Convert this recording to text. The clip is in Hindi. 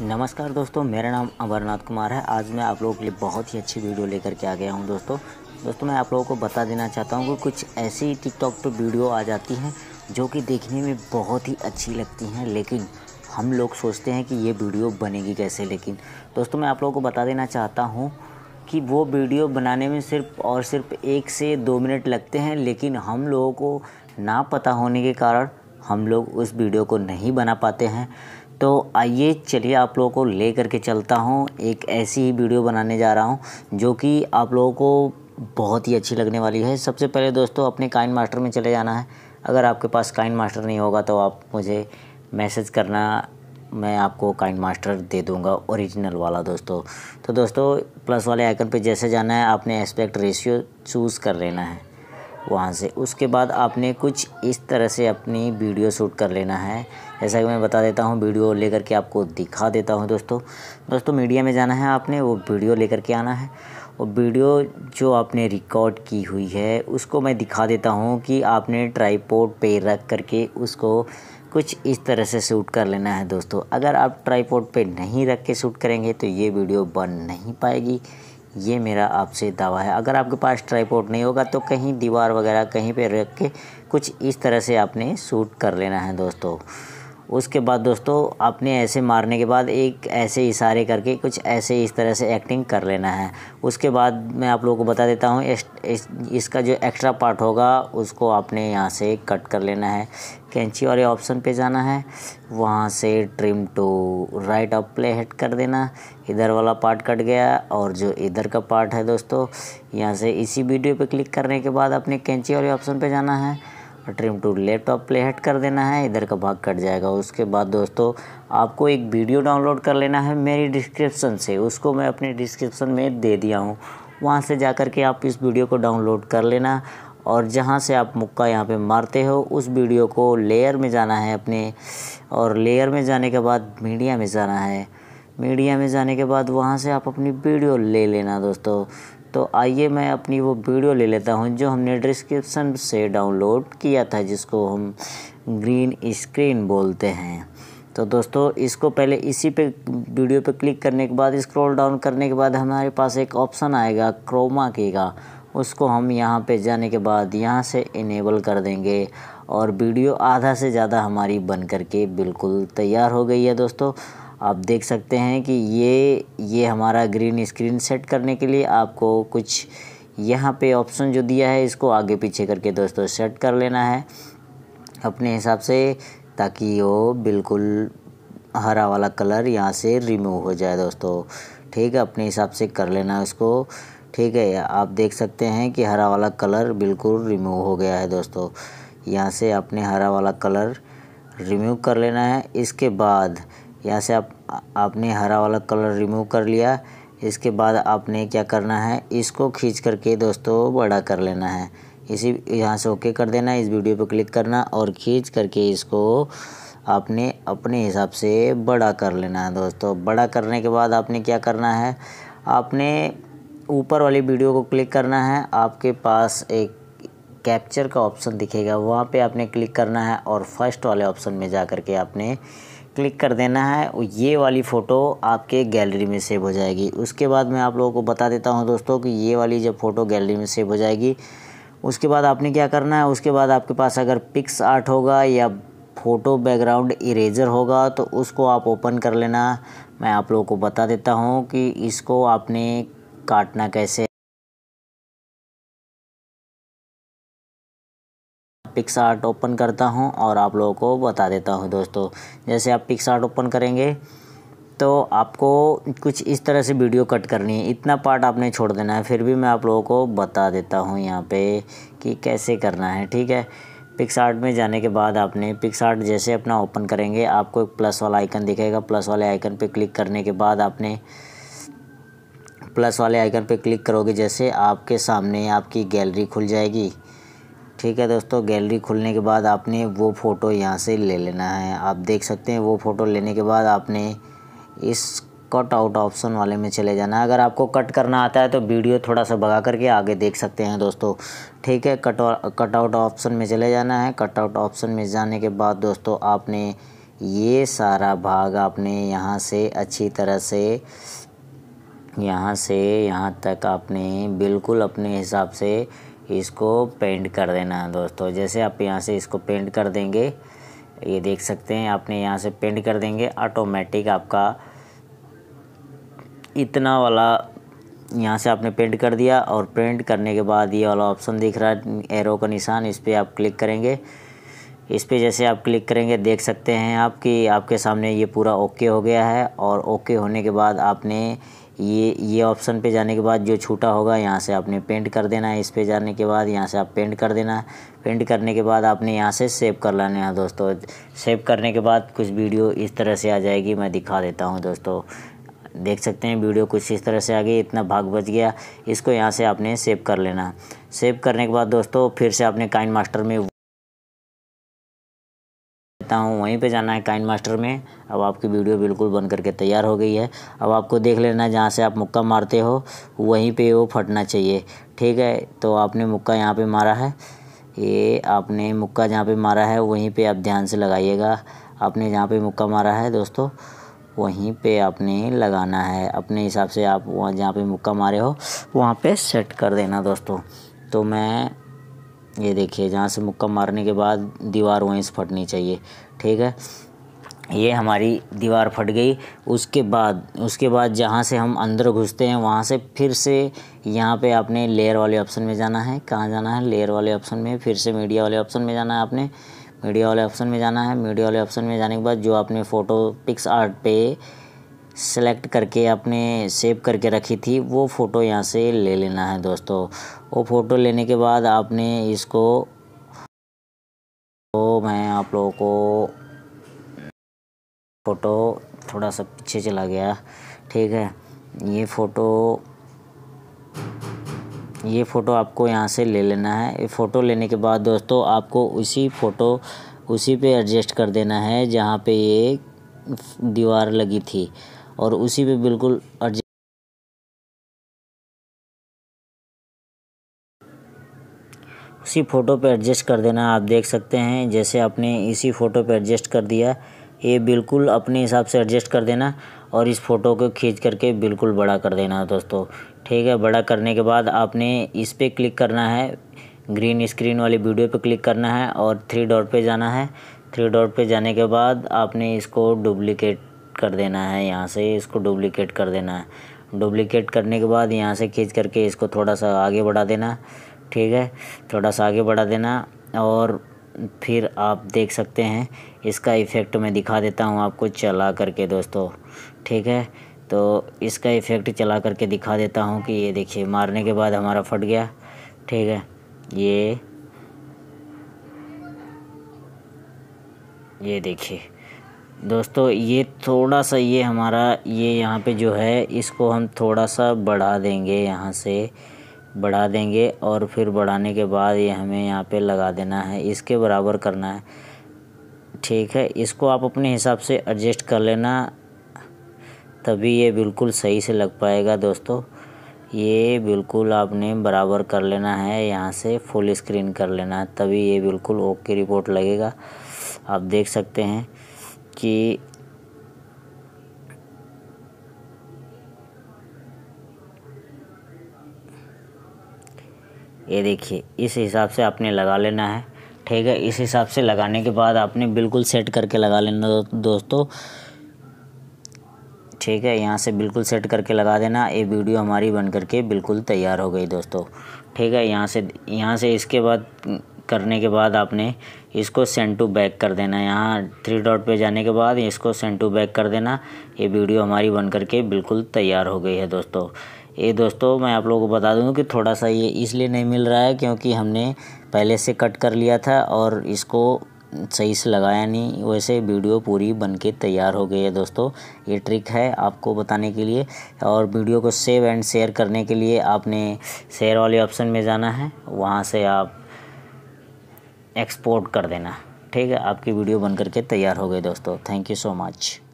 नमस्कार दोस्तों मेरा नाम अमरनाथ कुमार है आज मैं आप लोगों के लिए बहुत ही अच्छी वीडियो लेकर के आ गया हूँ दोस्तों दोस्तों मैं आप लोगों को बता देना चाहता हूँ कि कुछ ऐसी टिकटॉक पर वीडियो आ जाती हैं जो कि देखने में बहुत ही अच्छी लगती हैं लेकिन हम लोग सोचते हैं कि ये वीडियो बनेगी कैसे लेकिन दोस्तों मैं आप लोगों को बता देना चाहता हूँ कि वो वीडियो बनाने में सिर्फ और सिर्फ एक से दो मिनट लगते हैं लेकिन हम लोगों को ना पता होने के कारण हम लोग उस वीडियो को नहीं बना पाते हैं तो आइए चलिए आप लोगों को ले करके चलता हूँ एक ऐसी ही वीडियो बनाने जा रहा हूँ जो कि आप लोगों को बहुत ही अच्छी लगने वाली है सबसे पहले दोस्तों अपने काइन मास्टर में चले जाना है अगर आपके पास काइन मास्टर नहीं होगा तो आप मुझे मैसेज करना मैं आपको काइन मास्टर दे दूंगा ओरिजिनल वाला दोस्तों तो दोस्तों प्लस वाले आइकन पे जैसे जाना है आपने एस्पेक्ट रेशियो चूज़ कर लेना है वहाँ से उसके बाद आपने कुछ इस तरह से अपनी वीडियो शूट कर लेना है जैसा कि मैं बता देता हूँ वीडियो लेकर के आपको दिखा देता हूँ दोस्तों दोस्तों मीडिया में जाना है आपने वो वीडियो लेकर के आना है और वीडियो जो आपने रिकॉर्ड की हुई है उसको मैं दिखा देता हूँ कि आपने ट्राईपोर्ट पे रख करके उसको कुछ इस तरह से शूट कर लेना है दोस्तों अगर आप ट्राईपोर्ट पे नहीं रख के शूट करेंगे तो ये वीडियो बन नहीं पाएगी ये मेरा आपसे दावा है अगर आपके पास ट्राईपोर्ट नहीं होगा तो कहीं दीवार वगैरह कहीं पे रख के कुछ इस तरह से आपने सूट कर लेना है दोस्तों उसके बाद दोस्तों आपने ऐसे मारने के बाद एक ऐसे इशारे करके कुछ ऐसे इस तरह से एक्टिंग कर लेना है उसके बाद मैं आप लोगों को बता देता हूँ इस, इस, इसका जो एक्स्ट्रा पार्ट होगा उसको आपने यहाँ से कट कर लेना है कैंची वाले ऑप्शन पे जाना है वहाँ से trim to right up play head कर देना इधर वाला पार्ट कट गया और जो इधर का पार्ट है दोस्तों यहाँ से इसी वीडियो पे क्लिक करने के बाद अपने कैंची वाले ऑप्शन पे जाना है trim to laptop play head कर देना है इधर का भाग कट जाएगा उसके बाद दोस्तों आपको एक वीडियो डाउनलोड कर लेना है मेरी डिस्क्रिप्शन से उसको मैं अपने डिस्क्रिप्शन में दे दिया हूँ वहाँ से जा कर के आप इस वीडियो को डाउनलोड कर लेना और जहाँ से आप मुक्का यहाँ पे मारते हो उस वीडियो को लेयर में जाना है अपने और लेयर में जाने के बाद मीडिया में जाना है मीडिया में जाने के बाद वहाँ से आप अपनी वीडियो ले लेना दोस्तों तो आइए मैं अपनी वो वीडियो ले लेता हूँ जो हमने डिस्क्रिप्शन से डाउनलोड किया था जिसको हम ग्रीन स्क्रीन बोलते हैं तो दोस्तों इसको पहले इसी पे वीडियो पे क्लिक करने के बाद स्क्रॉल डाउन करने के बाद हमारे पास एक ऑप्शन आएगा क्रोमा की का उसको हम यहाँ पे जाने के बाद यहाँ से इनेबल कर देंगे और वीडियो आधा से ज़्यादा हमारी बन करके बिल्कुल तैयार हो गई है दोस्तों आप देख सकते हैं कि ये ये हमारा ग्रीन स्क्रीन सेट करने के लिए आपको कुछ यहाँ पे ऑप्शन जो दिया है इसको आगे पीछे करके दोस्तों सेट कर लेना है अपने हिसाब से ताकि वो बिल्कुल हरा वाला कलर यहाँ से रिमूव हो जाए दोस्तों ठीक है अपने हिसाब से कर लेना उसको ठीक है आप देख सकते हैं कि हरा वाला कलर बिल्कुल रिमूव हो गया है दोस्तों यहाँ से अपने हरा वाला कलर रिमूव कर लेना है इसके बाद यहाँ से आप आपने हरा वाला कलर रिमूव कर लिया इसके बाद आपने क्या करना है इसको खींच करके दोस्तों बड़ा कर लेना है इसी यहाँ से ओके कर देना इस वीडियो पर क्लिक करना और खींच करके इसको आपने अपने हिसाब से बड़ा कर लेना है दोस्तों बड़ा करने के बाद आपने क्या करना है आपने ऊपर वाली वीडियो को क्लिक करना है आपके पास एक कैप्चर का ऑप्शन दिखेगा वहाँ पे आपने क्लिक करना है और फर्स्ट वाले ऑप्शन में जा कर के आपने क्लिक कर देना है और ये वाली फ़ोटो आपके गैलरी में सेव हो जाएगी उसके बाद मैं आप लोगों को बता देता हूँ दोस्तों कि ये वाली जब फ़ोटो गैलरी में सेव हो जाएगी उसके बाद आपने क्या करना है उसके बाद आपके पास अगर पिक्स आर्ट होगा या फ़ोटो बैकग्राउंड इरेजर होगा तो उसको आप ओपन कर लेना मैं आप लोगों को बता देता हूँ कि इसको आपने काटना कैसे पिक्स आर्ट ओपन करता हूँ और आप लोगों को बता देता हूँ दोस्तों जैसे आप पिक्स आर्ट ओपन करेंगे तो आपको कुछ इस तरह से वीडियो कट करनी है इतना पार्ट आपने छोड़ देना है फिर भी मैं आप लोगों को बता देता हूँ यहाँ पे कि कैसे करना है ठीक है पिक्स आर्ट में जाने के बाद आपने पिक्स आर्ट जैसे अपना ओपन करेंगे आपको एक प्लस वाला आइकन दिखेगा प्लस वाले आइकन पर क्लिक करने के बाद आपने प्लस वाले आइकन पर क्लिक करोगे जैसे आपके सामने आपकी गैलरी खुल जाएगी ठीक है दोस्तों गैलरी खुलने के बाद आपने वो फ़ोटो यहाँ से ले लेना है आप देख सकते हैं वो फ़ोटो लेने के बाद आपने इस कट आउट ऑप्शन वाले में चले जाना है अगर आपको कट करना आता है तो वीडियो थोड़ा सा भगा करके आगे देख सकते हैं दोस्तों ठीक है कट कट आउट ऑप्शन में चले जाना है कट आउट ऑप्शन में जाने के बाद दोस्तों आपने ये सारा भाग आपने यहाँ से अच्छी तरह से यहाँ से यहाँ तक आपने बिल्कुल अपने हिसाब से इसको पेंट कर देना है दोस्तों जैसे आप यहाँ से इसको पेंट कर देंगे ये देख सकते हैं आपने यहाँ से पेंट कर देंगे ऑटोमेटिक आपका इतना वाला यहाँ से आपने पेंट कर दिया और पेंट करने के बाद ये वाला ऑप्शन दिख रहा है एरो का निशान इस पर आप क्लिक करेंगे इस पर जैसे आप क्लिक करेंगे देख सकते हैं आप कि आपके सामने ये पूरा ओके हो गया है और ओके होने के बाद आपने ये ये ऑप्शन पे जाने के बाद जो छूटा होगा यहाँ से आपने पेंट कर देना है इस पे जाने के बाद यहाँ से आप पेंट कर देना है पेंट करने के बाद आपने यहाँ से सेव कर लाना है दोस्तों सेव करने के बाद कुछ वीडियो इस तरह से आ जाएगी मैं दिखा देता हूँ दोस्तों देख सकते हैं वीडियो कुछ इस तरह से आ गई इतना भाग बच गया इसको यहाँ से आपने सेव कर लेना सेव करने के बाद दोस्तों फिर से आपने काइन मास्टर में देता हूँ वहीं पे जाना है काइन मास्टर में अब आपकी वीडियो बिल्कुल बन करके तैयार हो गई है अब आपको देख लेना जहाँ से आप मुक्का मारते हो वहीं पे वो फटना चाहिए ठीक है तो आपने मुक्का यहाँ पे मारा है ये आपने मुक्का जहाँ पे मारा है वहीं पे आप ध्यान से लगाइएगा आपने जहाँ पे मुक्का मारा है दोस्तों वहीं पर आपने लगाना है अपने हिसाब से आप वहाँ जहाँ पर मुक्का मारे हो वहाँ पर सेट कर देना दोस्तों तो मैं ये देखिए जहाँ से मुक्का मारने के बाद दीवार वहीं से फटनी चाहिए ठीक है ये हमारी दीवार फट गई उसके बाद उसके बाद जहाँ से हम अंदर घुसते हैं वहाँ से फिर से यहाँ पे आपने लेयर वाले ऑप्शन में जाना है कहाँ जाना है लेयर वाले ऑप्शन में फिर से मीडिया वाले ऑप्शन में जाना है आपने मीडिया वाले ऑप्शन में जाना है मीडिया वाले ऑप्शन में जाने के बाद जो आपने फ़ोटो पिक्स आर्ट पे सेलेक्ट करके आपने सेव करके रखी थी वो फ़ोटो यहाँ से ले लेना है दोस्तों वो फ़ोटो लेने के बाद आपने इसको तो मैं आप लोगों को फ़ोटो थोड़ा सा पीछे चला गया ठीक है ये फ़ोटो ये फ़ोटो आपको यहाँ से ले लेना है ये फ़ोटो लेने के बाद दोस्तों आपको उसी फ़ोटो उसी पे एडजस्ट कर देना है जहाँ पे ये दीवार लगी थी और उसी पे बिल्कुल अर्ज उसी फ़ोटो पे एडजस्ट कर देना आप देख सकते हैं जैसे आपने इसी फ़ोटो पे एडजस्ट कर दिया ये बिल्कुल अपने हिसाब से एडजस्ट कर देना और इस फ़ोटो को खींच करके बिल्कुल बड़ा कर देना दोस्तों ठीक है बड़ा करने के बाद आपने इस पर क्लिक करना है ग्रीन स्क्रीन वाली वीडियो पे क्लिक करना है और थ्री डॉट पे जाना है थ्री डॉट पे जाने के बाद आपने इसको डुप्लिकेट कर देना है यहाँ से इसको डुप्लिकेट कर देना है डुप्लिकेट करने के बाद यहाँ से खींच करके इसको थोड़ा सा आगे बढ़ा देना ठीक है थोड़ा सा आगे बढ़ा देना और फिर आप देख सकते हैं इसका इफ़ेक्ट मैं दिखा देता हूँ आपको चला करके दोस्तों ठीक है तो इसका इफ़ेक्ट चला करके दिखा देता हूँ कि ये देखिए मारने के बाद हमारा फट गया ठीक है ये ये देखिए दोस्तों ये थोड़ा सा ये हमारा ये यहाँ पे जो है इसको हम थोड़ा सा बढ़ा देंगे यहाँ से बढ़ा देंगे और फिर बढ़ाने के बाद ये हमें यहाँ पे लगा देना है इसके बराबर करना है ठीक है इसको आप अपने हिसाब से एडजस्ट कर लेना तभी ये बिल्कुल सही से लग पाएगा दोस्तों ये बिल्कुल आपने बराबर कर लेना है यहाँ से फुल स्क्रीन कर लेना है तभी ये बिल्कुल ओके रिपोर्ट लगेगा आप देख सकते हैं कि ये देखिए इस हिसाब से आपने लगा लेना है ठीक है इस हिसाब से लगाने के बाद आपने बिल्कुल सेट करके लगा लेना दो, दोस्तों ठीक है यहाँ से बिल्कुल सेट करके लगा देना ये वीडियो हमारी बन करके बिल्कुल तैयार हो गई दोस्तों ठीक है यहाँ से यहाँ से इसके बाद करने के बाद आपने इसको सेंड टू बैक कर देना यहाँ थ्री डॉट पे जाने के बाद इसको सेंड टू बैक कर देना ये वीडियो हमारी बन करके बिल्कुल तैयार हो गई है दोस्तों ये दोस्तों मैं आप लोगों को बता दूँ कि थोड़ा सा ये इसलिए नहीं मिल रहा है क्योंकि हमने पहले से कट कर लिया था और इसको सही से लगाया नहीं वैसे वीडियो पूरी बन के तैयार हो गई है दोस्तों ये ट्रिक है आपको बताने के लिए और वीडियो को सेव एंड शेयर करने के लिए आपने शेयर वाले ऑप्शन में जाना है वहाँ से आप एक्सपोर्ट कर देना ठीक है आपकी वीडियो बनकर के तैयार हो गई दोस्तों थैंक यू सो मच